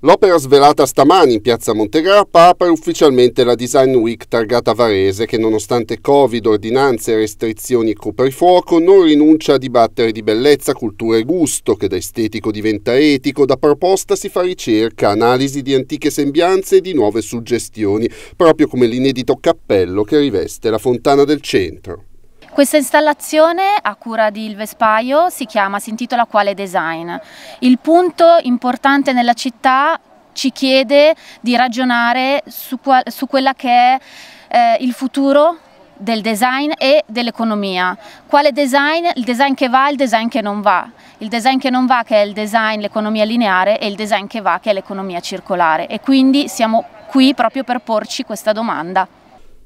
L'opera svelata stamani in piazza Montegrappa apre ufficialmente la Design Week targata Varese che nonostante Covid, ordinanze, restrizioni e coprifuoco non rinuncia a dibattere di bellezza, cultura e gusto che da estetico diventa etico, da proposta si fa ricerca, analisi di antiche sembianze e di nuove suggestioni, proprio come l'inedito cappello che riveste la fontana del centro. Questa installazione a cura di Il Vespaio si chiama, si intitola Quale Design. Il punto importante nella città ci chiede di ragionare su, su quella che è eh, il futuro del design e dell'economia. Quale design? Il design che va e il design che non va. Il design che non va che è il design, l'economia lineare e il design che va che è l'economia circolare e quindi siamo qui proprio per porci questa domanda.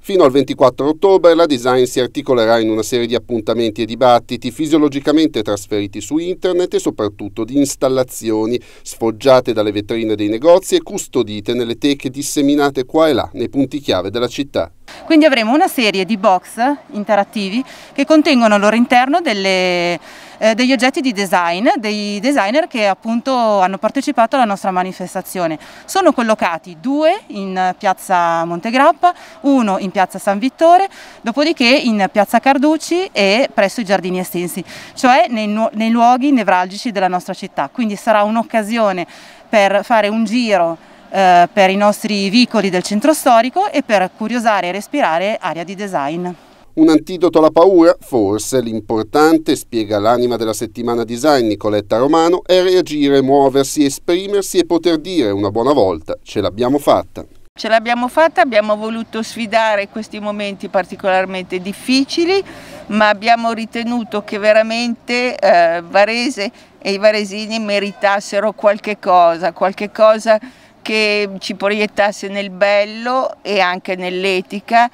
Fino al 24 ottobre la design si articolerà in una serie di appuntamenti e dibattiti fisiologicamente trasferiti su internet e soprattutto di installazioni sfoggiate dalle vetrine dei negozi e custodite nelle teche disseminate qua e là nei punti chiave della città. Quindi avremo una serie di box interattivi che contengono al loro interno delle, eh, degli oggetti di design, dei designer che appunto hanno partecipato alla nostra manifestazione. Sono collocati due in piazza Montegrappa, uno in piazza San Vittore, dopodiché in piazza Carducci e presso i giardini estensi, cioè nei, nei luoghi nevralgici della nostra città. Quindi sarà un'occasione per fare un giro eh, per i nostri vicoli del centro storico e per curiosare e respirare aria di design. Un antidoto alla paura, forse l'importante, spiega l'anima della settimana design Nicoletta Romano, è reagire, muoversi, esprimersi e poter dire una buona volta ce l'abbiamo fatta. Ce l'abbiamo fatta, abbiamo voluto sfidare questi momenti particolarmente difficili, ma abbiamo ritenuto che veramente eh, Varese e i varesini meritassero qualche cosa, qualche cosa che ci proiettasse nel bello e anche nell'etica,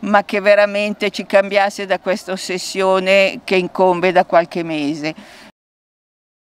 ma che veramente ci cambiasse da questa ossessione che incombe da qualche mese.